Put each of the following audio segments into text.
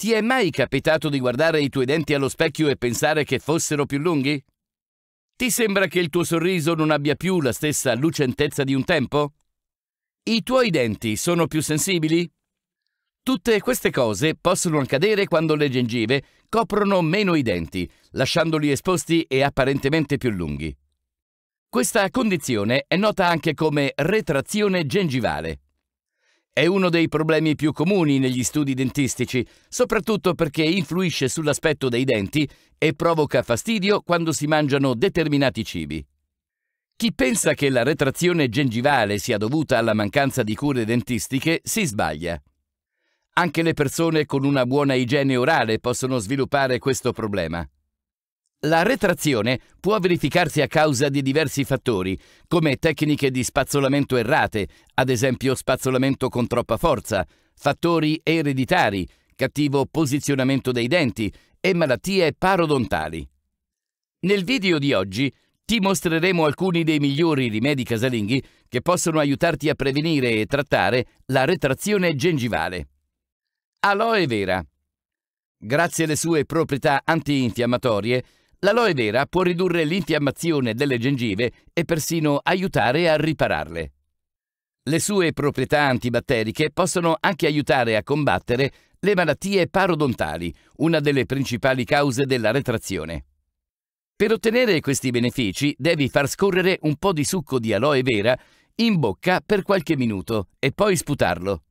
Ti è mai capitato di guardare i tuoi denti allo specchio e pensare che fossero più lunghi? Ti sembra che il tuo sorriso non abbia più la stessa lucentezza di un tempo? I tuoi denti sono più sensibili? Tutte queste cose possono accadere quando le gengive coprono meno i denti, lasciandoli esposti e apparentemente più lunghi. Questa condizione è nota anche come retrazione gengivale. È uno dei problemi più comuni negli studi dentistici, soprattutto perché influisce sull'aspetto dei denti e provoca fastidio quando si mangiano determinati cibi. Chi pensa che la retrazione gengivale sia dovuta alla mancanza di cure dentistiche si sbaglia. Anche le persone con una buona igiene orale possono sviluppare questo problema. La retrazione può verificarsi a causa di diversi fattori, come tecniche di spazzolamento errate, ad esempio spazzolamento con troppa forza, fattori ereditari, cattivo posizionamento dei denti e malattie parodontali. Nel video di oggi ti mostreremo alcuni dei migliori rimedi casalinghi che possono aiutarti a prevenire e trattare la retrazione gengivale. Aloe vera. Grazie alle sue proprietà antinfiammatorie, L'aloe vera può ridurre l'infiammazione delle gengive e persino aiutare a ripararle. Le sue proprietà antibatteriche possono anche aiutare a combattere le malattie parodontali, una delle principali cause della retrazione. Per ottenere questi benefici devi far scorrere un po' di succo di aloe vera in bocca per qualche minuto e poi sputarlo.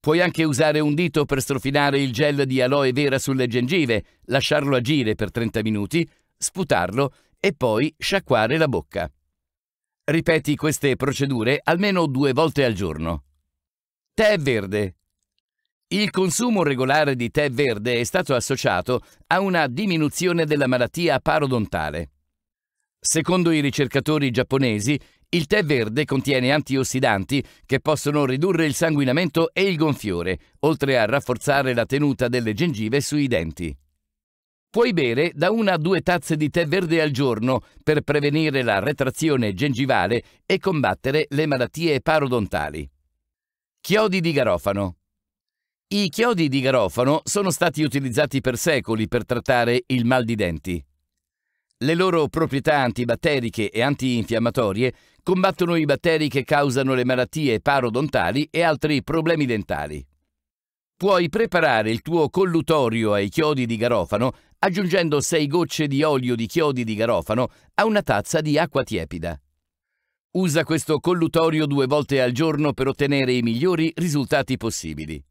Puoi anche usare un dito per strofinare il gel di aloe vera sulle gengive, lasciarlo agire per 30 minuti, sputarlo e poi sciacquare la bocca. Ripeti queste procedure almeno due volte al giorno. Tè verde. Il consumo regolare di tè verde è stato associato a una diminuzione della malattia parodontale. Secondo i ricercatori giapponesi, il tè verde contiene antiossidanti che possono ridurre il sanguinamento e il gonfiore, oltre a rafforzare la tenuta delle gengive sui denti. Puoi bere da una a due tazze di tè verde al giorno per prevenire la retrazione gengivale e combattere le malattie parodontali. Chiodi di garofano. I chiodi di garofano sono stati utilizzati per secoli per trattare il mal di denti. Le loro proprietà antibatteriche e antinfiammatorie combattono i batteri che causano le malattie parodontali e altri problemi dentali. Puoi preparare il tuo collutorio ai chiodi di garofano aggiungendo 6 gocce di olio di chiodi di garofano a una tazza di acqua tiepida. Usa questo collutorio due volte al giorno per ottenere i migliori risultati possibili.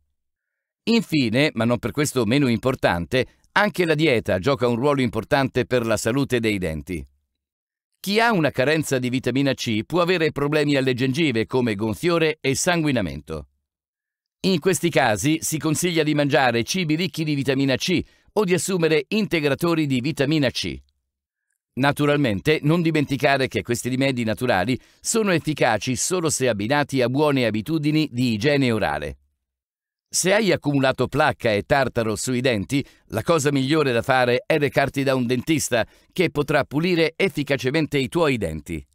Infine, ma non per questo meno importante, anche la dieta gioca un ruolo importante per la salute dei denti. Chi ha una carenza di vitamina C può avere problemi alle gengive come gonfiore e sanguinamento. In questi casi si consiglia di mangiare cibi ricchi di vitamina C o di assumere integratori di vitamina C. Naturalmente, non dimenticare che questi rimedi naturali sono efficaci solo se abbinati a buone abitudini di igiene orale. Se hai accumulato placca e tartaro sui denti, la cosa migliore da fare è recarti da un dentista che potrà pulire efficacemente i tuoi denti.